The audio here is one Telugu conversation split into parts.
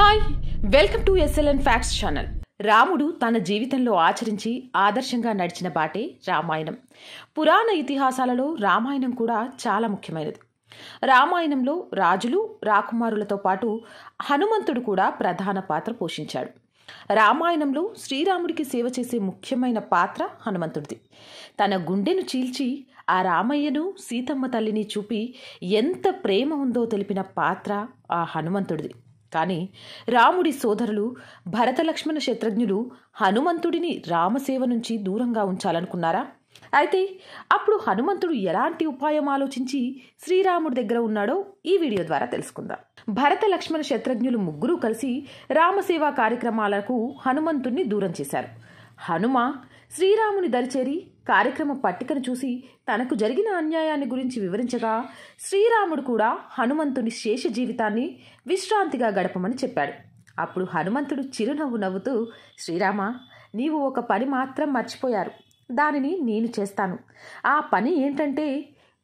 hi welcome to SLN facts channel Ramudu తన జీవితంలో ఆచరించి ఆదర్శంగా నడిచిన బాటే రామాయణం పురాణ ఇతిహాసాలలో రామాయణం కూడా చాలా ముఖ్యమైనది రామాయణంలో రాజులు రాకుమారులతో పాటు హనుమంతుడు కూడా ప్రధాన పాత్ర పోషించాడు రామాయణంలో శ్రీరాముడికి సేవ చేసే ముఖ్యమైన పాత్ర హనుమంతుడిది తన గుండెను చీల్చి ఆ రామయ్యను సీతమ్మ తల్లిని చూపి ఎంత ప్రేమ ఉందో తెలిపిన పాత్ర ఆ హనుమంతుడిది కానీ రాముడి సోదరులు భరతలక్ష్మణ శత్రుఘ్నులు హనుమంతుడిని రామసేవ నుంచి దూరంగా ఉంచాలనుకున్నారా అయితే అప్పుడు హనుమంతుడు ఎలాంటి ఉపాయం ఆలోచించి శ్రీరాముడి దగ్గర ఉన్నాడో ఈ వీడియో ద్వారా తెలుసుకుందాం భరత లక్ష్మణ శత్రుఘ్నులు ముగ్గురు కలిసి రామసేవా కార్యక్రమాలకు హనుమంతుణ్ణి దూరం చేశారు హనుమ శ్రీరాముని దరిచేరి కార్యక్రమ పట్టికను చూసి తనకు జరిగిన అన్యాయాన్ని గురించి వివరించగా శ్రీరాముడు కూడా హనుమంతుని శేష జీవితాన్ని విశ్రాంతిగా గడపమని చెప్పాడు అప్పుడు హనుమంతుడు చిరునవ్వు నవ్వుతూ శ్రీరామ నీవు ఒక పని మాత్రం మర్చిపోయారు దానిని నేను చేస్తాను ఆ పని ఏంటంటే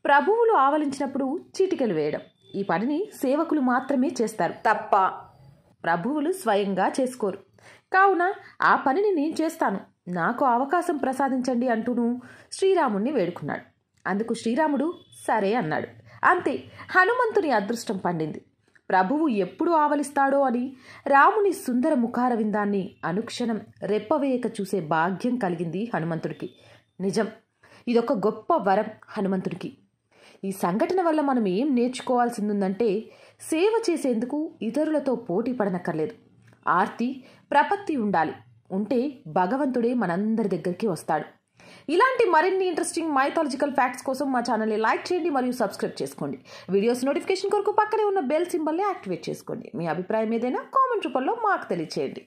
ప్రభువులు ఆవలించినప్పుడు చీటికలు వేయడం ఈ పనిని సేవకులు మాత్రమే చేస్తారు తప్ప ప్రభువులు స్వయంగా చేసుకోరు కావున ఆ పనిని నేను చేస్తాను నాకు అవకాశం ప్రసాదించండి అంటూను శ్రీరాముణ్ణి వేడుకున్నాడు అందుకు శ్రీరాముడు సరే అన్నాడు అంతే హనుమంతుని అదృష్టం పండింది ప్రభువు ఎప్పుడు ఆవలిస్తాడో అని రాముని సుందర ముఖారవిందాన్ని అనుక్షణం రెప్పవేయక చూసే భాగ్యం కలిగింది హనుమంతుడికి నిజం ఇదొక గొప్ప వరం హనుమంతుడికి ఈ సంఘటన వల్ల మనం ఏం నేర్చుకోవాల్సిందంటే సేవ చేసేందుకు ఇతరులతో పోటీ పడనక్కర్లేదు ఆర్తి ప్రపత్తి ఉండాలి ఉంటే భగవంతుడే మనందరి దగ్గరికి వస్తాడు ఇలాంటి మరిన్ని ఇంట్రెస్టింగ్ మైథాలజికల్ ఫ్యాక్ట్స్ కోసం మా ఛానల్ని లైక్ చేయండి మరియు సబ్స్క్రైబ్ చేసుకోండి వీడియోస్ నోటిఫికేషన్ కొరకు పక్కనే ఉన్న బెల్ సింబల్ని యాక్టివేట్ చేసుకోండి మీ అభిప్రాయం ఏదైనా కామెంట్ రూపంలో మాకు తెలియచేయండి